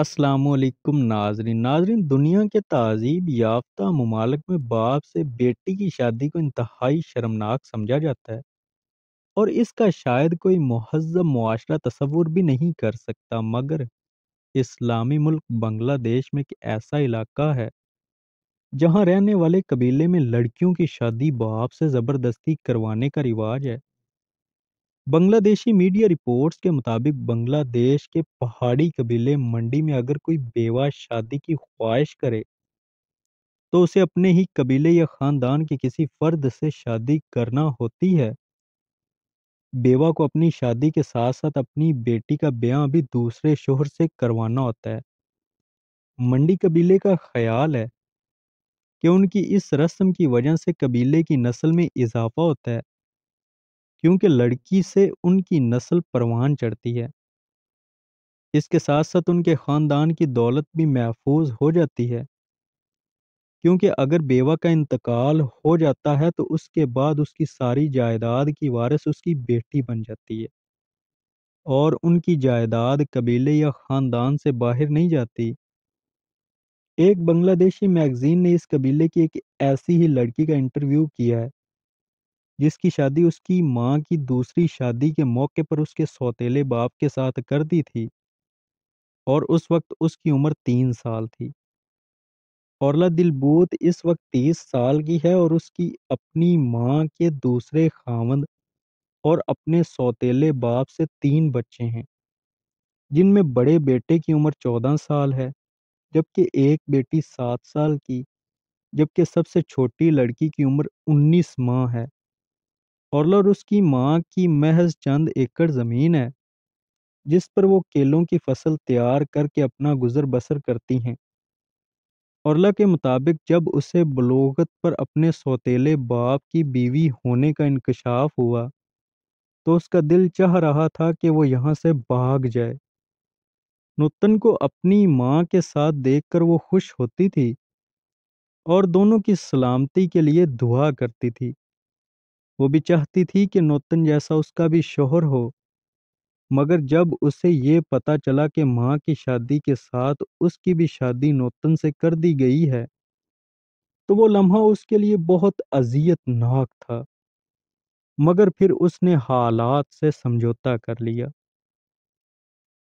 असलकुम नाजरीन नाजरीन दुनिया के तहजीब याफ्ता ममालक में बाप से बेटी की शादी को इंतहाई शर्मनाक समझा जाता है और इसका शायद कोई महजब मुआरा तस्वुर भी नहीं कर सकता मगर इस्लामी मुल्क बांग्लादेश में एक ऐसा इलाका है जहां रहने वाले कबीले में लड़कियों की शादी बाप से ज़बरदस्ती करवाने का रिवाज है बांग्लादेशी मीडिया रिपोर्ट्स के मुताबिक बांग्लादेश के पहाड़ी कबीले मंडी में अगर कोई बेवा शादी की ख्वाहिश करे तो उसे अपने ही कबीले या खानदान के किसी फर्द से शादी करना होती है। बेवा को अपनी शादी के साथ-साथ अपनी बेटी का ब्याह भी दूसरे शोहर से करवाना होता है। मंडी कबीले का ख़्याल है कि उनकी इस रस्म की वजह से कबीले की नस्ल में इज़ाफ़ा होता है। क्योंकि लड़की से उनकी नस्ल परवान चढ़ती है इसके साथ साथ उनके ख़ानदान की दौलत भी महफूज हो जाती है क्योंकि अगर बेवा का इंतकाल हो जाता है तो उसके बाद उसकी सारी जायदाद की वारिस उसकी बेटी बन जाती है और उनकी जायदाद कबीले या ख़ानदान से बाहर नहीं जाती एक बांग्लादेशी मैगज़ीन ने इस कबीले की एक ऐसी ही लड़की का इंटरव्यू किया है जिसकी शादी उसकी माँ की दूसरी शादी के मौके पर उसके सौतेले बाप के साथ कर दी थी और उस वक्त उसकी उम्र तीन साल थी औरला दिलबूत इस वक्त तीस साल की है और उसकी अपनी माँ के दूसरे खावंद और अपने सौतेले बाप से तीन बच्चे हैं जिनमें बड़े बेटे की उम्र चौदह साल है जबकि एक बेटी सात साल की जबकि सबसे छोटी लड़की की उम्र उन्नीस माह है और उसकी माँ की महज चंद एकड़ ज़मीन है जिस पर वो केलों की फसल तैयार करके अपना गुजर बसर करती हैं औरला के मुताबिक जब उसे बलोगत पर अपने सौतेले बाप की बीवी होने का इंकशाफ हुआ तो उसका दिल चाह रहा था कि वो यहाँ से भाग जाए नूतन को अपनी माँ के साथ देखकर वो खुश होती थी और दोनों की सलामती के लिए दुआ करती थी वो भी चाहती थी कि नौतन जैसा उसका भी शोहर हो मगर जब उसे ये पता चला कि माँ की शादी के साथ उसकी भी शादी नौतन से कर दी गई है तो वो लम्हा उसके लिए बहुत अजियतनाक था मगर फिर उसने हालात से समझौता कर लिया